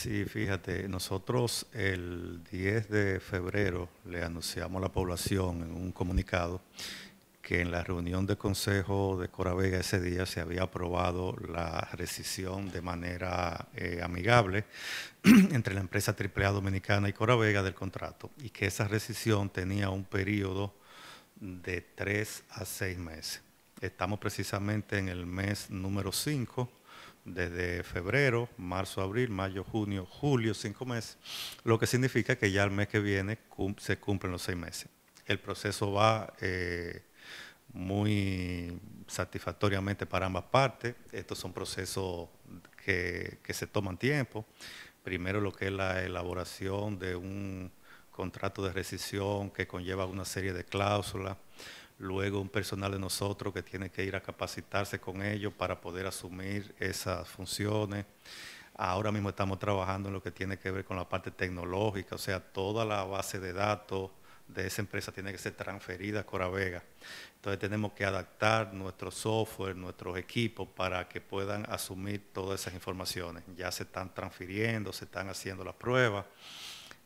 Sí, fíjate, nosotros el 10 de febrero le anunciamos a la población en un comunicado que en la reunión de consejo de Coravega ese día se había aprobado la rescisión de manera eh, amigable entre la empresa AAA Dominicana y Coravega del contrato y que esa rescisión tenía un periodo de tres a seis meses. Estamos precisamente en el mes número cinco, desde febrero, marzo, abril, mayo, junio, julio, cinco meses, lo que significa que ya el mes que viene se cumplen los seis meses. El proceso va eh, muy satisfactoriamente para ambas partes. Estos son procesos que se toman tiempo. Primero lo que es la elaboración de un contrato de rescisión que conlleva una serie de cláusulas luego un personal de nosotros que tiene que ir a capacitarse con ellos para poder asumir esas funciones. Ahora mismo estamos trabajando en lo que tiene que ver con la parte tecnológica, o sea, toda la base de datos de esa empresa tiene que ser transferida a Coravega. Entonces tenemos que adaptar nuestro software, nuestros equipos para que puedan asumir todas esas informaciones. Ya se están transfiriendo, se están haciendo las pruebas.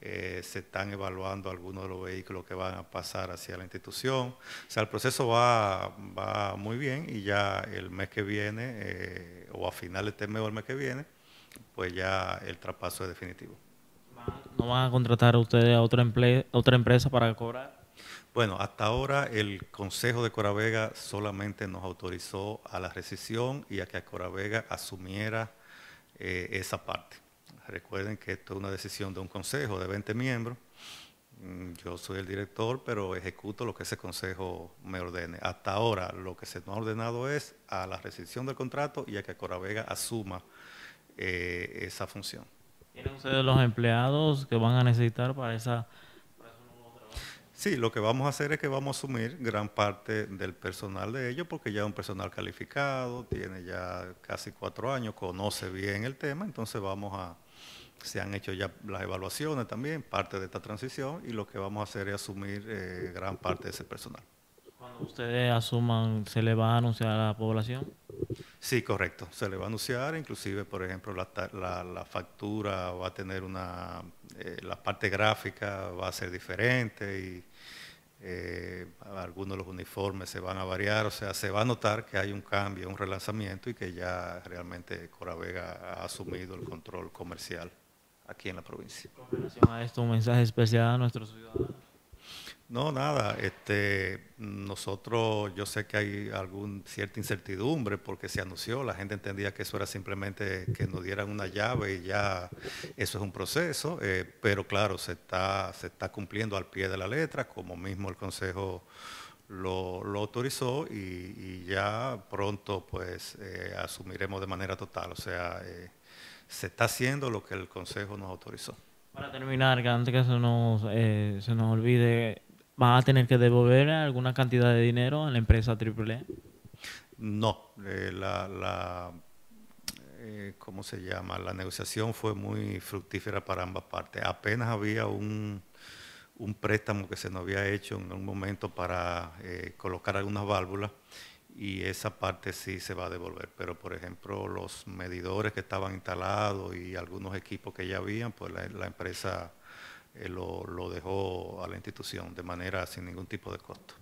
Eh, se están evaluando algunos de los vehículos que van a pasar hacia la institución. O sea, el proceso va, va muy bien y ya el mes que viene, eh, o a finales de este mes o el mes que viene, pues ya el traspaso es definitivo. ¿No van a contratar a ustedes a otra, otra empresa para cobrar? Bueno, hasta ahora el Consejo de Coravega solamente nos autorizó a la rescisión y a que Coravega asumiera eh, esa parte. Recuerden que esto es una decisión de un consejo de 20 miembros. Mm, yo soy el director, pero ejecuto lo que ese consejo me ordene. Hasta ahora lo que se nos ha ordenado es a la rescisión del contrato y a que Coravega asuma eh, esa función. ¿Tienen ustedes los empleados que van a necesitar para esa... Para sí, lo que vamos a hacer es que vamos a asumir gran parte del personal de ellos porque ya es un personal calificado, tiene ya casi cuatro años, conoce bien el tema, entonces vamos a, se han hecho ya las evaluaciones también, parte de esta transición, y lo que vamos a hacer es asumir eh, gran parte de ese personal. Cuando ustedes asuman, ¿se le va a anunciar a la población? Sí, correcto, se le va a anunciar, inclusive, por ejemplo, la, factura va a tener una, eh, la parte gráfica va a ser diferente y eh, algunos de los uniformes se van a variar, o sea, se va a notar que hay un cambio, un relanzamiento y que ya realmente Coravega ha asumido el control comercial aquí en la provincia. Con relación a esto, un mensaje especial a nuestros ciudadanos. No, nada. Este, nosotros, yo sé que hay algún cierta incertidumbre porque se anunció, la gente entendía que eso era simplemente que nos dieran una llave y ya eso es un proceso, eh, pero claro, se está, se está cumpliendo al pie de la letra, como mismo el Consejo lo, autorizó y, ya pronto pues eh, asumiremos de manera total. O sea, eh, se está haciendo lo que el Consejo nos autorizó. Para terminar, antes que se nos, eh, se nos olvide, va a tener que devolver alguna cantidad de dinero a la empresa AAA? No, la ¿cómo se llama? La negociación fue muy fructífera para ambas partes. Apenas había un un préstamo que se nos había hecho en un momento para eh, colocar algunas válvulas y esa parte sí se va a devolver. Pero, por ejemplo, los medidores que estaban instalados y algunos equipos que ya habían, pues la, empresa eh, lo dejó a la institución de manera sin ningún tipo de costo.